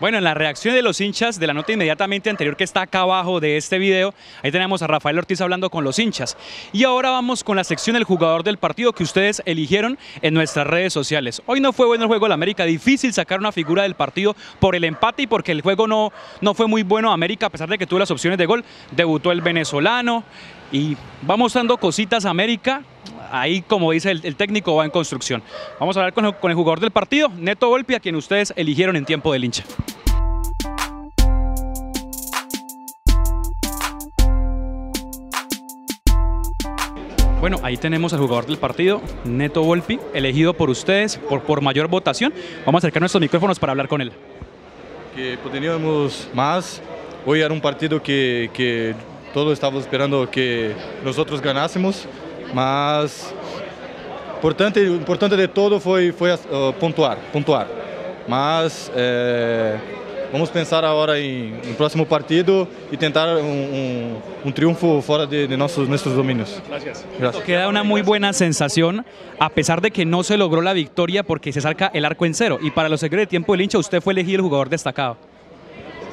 Bueno, en la reacción de los hinchas de la nota inmediatamente anterior que está acá abajo de este video, ahí tenemos a Rafael Ortiz hablando con los hinchas. Y ahora vamos con la sección del jugador del partido que ustedes eligieron en nuestras redes sociales. Hoy no fue bueno el juego de América, difícil sacar una figura del partido por el empate y porque el juego no, no fue muy bueno América, a pesar de que tuvo las opciones de gol. Debutó el venezolano y vamos dando cositas a América. Ahí, como dice el, técnico, va en construcción. Vamos a hablar con, con el jugador del partido, Neto Volpi, a quien ustedes eligieron en tiempo del hincha. Bueno, ahí tenemos al jugador del partido, Neto Volpi, elegido por ustedes por, por mayor votación. Vamos a acercar nuestros micrófonos para hablar con él. Que teníamos más. Hoy era un partido que, que todos estábamos esperando que nosotros ganásemos, más importante importante de todo fue fue uh, puntuar, eh, Vamos a pensar ahora en em no um próximo partido y e tentar un um, um, triunfo fuera de, nuestros dominios. Gracias. Queda una muy buena sensación, a pesar de que no se logró la victoria porque se saca el arco en cero. Y para los secretos de tiempo del hincha, usted fue elegido el jugador destacado.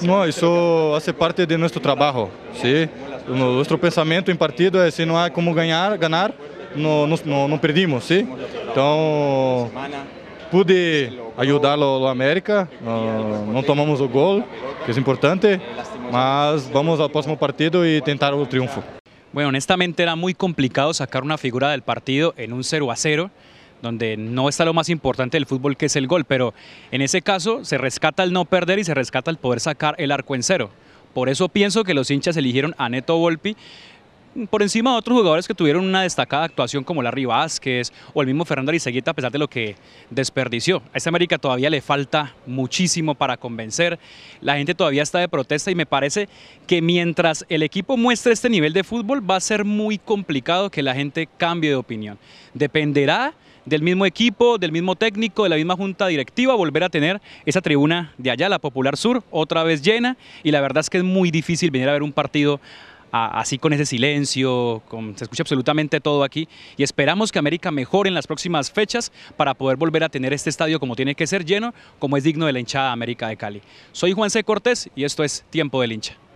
No, eso hace parte de nuestro trabajo. ¿sí? Nuestro pensamiento en partido es si no hay como ganar, ganhar, perdimos não, ¿sí? pude ayudarlo la América, no tomamos el gol, que es importante, más vamos al próximo partido y intentar el triunfo. Bueno, honestamente era muy complicado sacar una figura del partido en un 0 a 0, donde no está lo más importante del fútbol que es el gol, pero en ese caso se rescata el no perder y se rescata el poder sacar el arco en cero. Por eso pienso que los hinchas eligieron a Neto Volpi por encima de otros jugadores que tuvieron una destacada actuación como Larry Vázquez o el mismo Fernando Arizagueta, a pesar de lo que desperdició. A esta América todavía le falta muchísimo para convencer, la gente todavía está de protesta y me parece que mientras el equipo muestre este nivel de fútbol va a ser muy complicado que la gente cambie de opinión. Dependerá del mismo equipo, del mismo técnico, de la misma junta directiva, volver a tener esa tribuna de allá, la Popular Sur, otra vez llena y la verdad es que es muy difícil venir a ver un partido así con ese silencio, se escucha absolutamente todo aquí y esperamos que América mejore en las próximas fechas para poder volver a tener este estadio como tiene que ser lleno, como es digno de la hinchada América de Cali. Soy Juan C. Cortés y esto es Tiempo del Hincha.